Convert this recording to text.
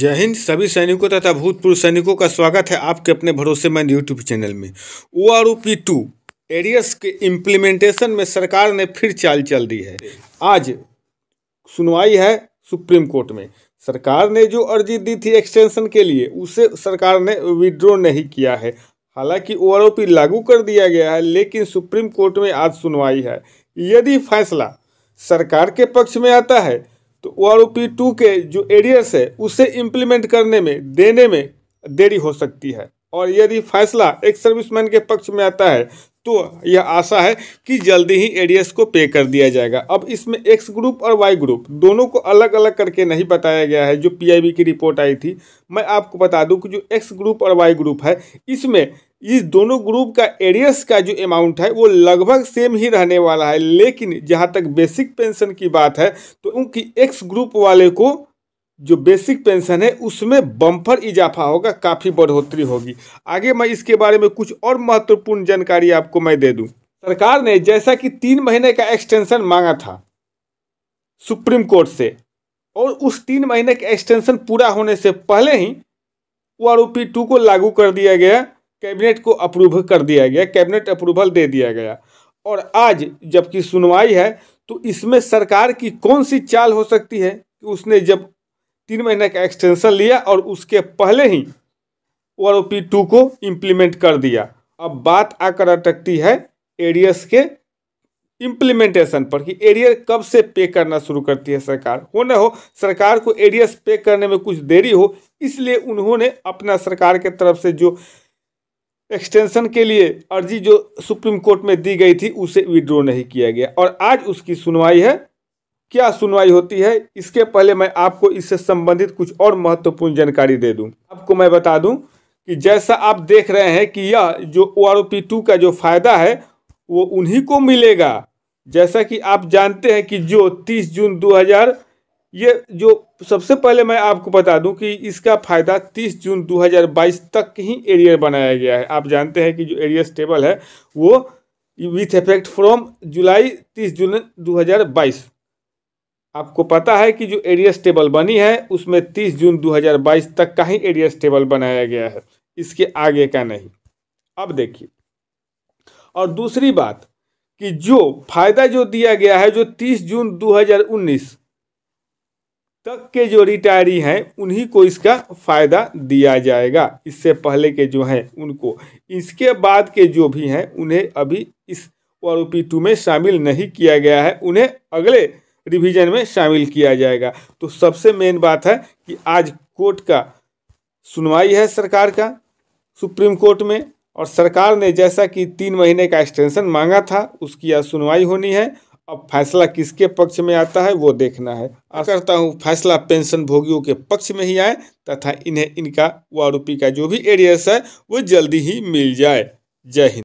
जय हिंद सभी सैनिकों तथा भूतपूर्व सैनिकों का स्वागत है आपके अपने भरोसेमंद यूट्यूब चैनल में O R O P two arrears के इम्प्लीमेंटेशन में सरकार ने फिर चाल चल दी है आज सुनवाई है सुप्रीम कोर्ट में सरकार ने जो अर्जी दी थी एक्सटेंशन के लिए उसे सरकार ने विड्रॉ नहीं किया है हालांकि ओ आर ओ पी लागू कर दिया गया है लेकिन सुप्रीम कोर्ट में आज सुनवाई है यदि फैसला सरकार के पक्ष में आता है तो ओ आर पी टू के जो एरियर्स है उसे इम्प्लीमेंट करने में देने में देरी हो सकती है और यदि फैसला एक सर्विसमैन के पक्ष में आता है तो यह आशा है कि जल्दी ही एडीएस को पे कर दिया जाएगा अब इसमें एक्स ग्रुप और वाई ग्रुप दोनों को अलग अलग करके नहीं बताया गया है जो पीआईबी की रिपोर्ट आई थी मैं आपको बता दूं कि जो एक्स ग्रुप और वाई ग्रुप है इसमें इस दोनों ग्रुप का एरियस का जो अमाउंट है वो लगभग सेम ही रहने वाला है लेकिन जहाँ तक बेसिक पेंशन की बात है तो क्योंकि एक्स ग्रुप वाले को जो बेसिक पेंशन है उसमें बम्पर इजाफा होगा काफ़ी बढ़ोतरी होगी आगे मैं इसके बारे में कुछ और महत्वपूर्ण जानकारी आपको मैं दे दूँ सरकार ने जैसा कि तीन महीने का एक्सटेंशन मांगा था सुप्रीम कोर्ट से और उस तीन महीने का एक्सटेंशन पूरा होने से पहले ही O R O P two को लागू कर दिया गया कैबिनेट को अप्रूव कर दिया गया कैबिनेट अप्रूवल दे दिया गया और आज जबकि सुनवाई है तो इसमें सरकार की कौन सी चाल हो सकती है कि उसने जब तीन महीने का एक्सटेंशन लिया और उसके पहले ही O R O P two को इम्प्लीमेंट कर दिया अब बात आकर अटकती है एरियस के इम्प्लीमेंटेशन पर कि एरियर कब से पे करना शुरू करती है सरकार हो ना हो सरकार को एरियस पे करने में कुछ देरी हो इसलिए उन्होंने अपना सरकार के तरफ से जो एक्सटेंशन के लिए अर्जी जो सुप्रीम कोर्ट में दी गई थी उसे विड्रॉ नहीं किया गया और आज उसकी सुनवाई है क्या सुनवाई होती है इसके पहले मैं आपको इससे संबंधित कुछ और महत्वपूर्ण जानकारी दे दूं आपको मैं बता दूं कि जैसा आप देख रहे हैं कि यह जो ओ आर पी टू का जो फायदा है वो उन्हीं को मिलेगा जैसा कि आप जानते हैं कि जो 30 जून हजार ये जो सबसे पहले मैं आपको बता दूं कि इसका फ़ायदा 30 जून 2022 तक ही एरियर बनाया गया है आप जानते हैं कि जो एरियर स्टेबल है वो विथ इफेक्ट फ्रॉम जुलाई 30 जून 2022 आपको पता है कि जो एरियर स्टेबल बनी है उसमें 30 जून 2022 तक का ही एरियर स्टेबल बनाया गया है इसके आगे का नहीं अब देखिए और दूसरी बात कि जो फ़ायदा जो दिया गया है जो तीस जून दो तक के जो रिटायरी हैं उन्हीं को इसका फ़ायदा दिया जाएगा इससे पहले के जो हैं उनको इसके बाद के जो भी हैं उन्हें अभी इस ओ टू में शामिल नहीं किया गया है उन्हें अगले रिवीजन में शामिल किया जाएगा तो सबसे मेन बात है कि आज कोर्ट का सुनवाई है सरकार का सुप्रीम कोर्ट में और सरकार ने जैसा कि तीन महीने का एक्सटेंशन मांगा था उसकी आज सुनवाई होनी है अब फैसला किसके पक्ष में आता है वो देखना है आशा करता हूँ फैसला पेंशन भोगियों के पक्ष में ही आए तथा इन्हें इनका व आरोपी का जो भी एरियस है वो जल्दी ही मिल जाए जय हिंद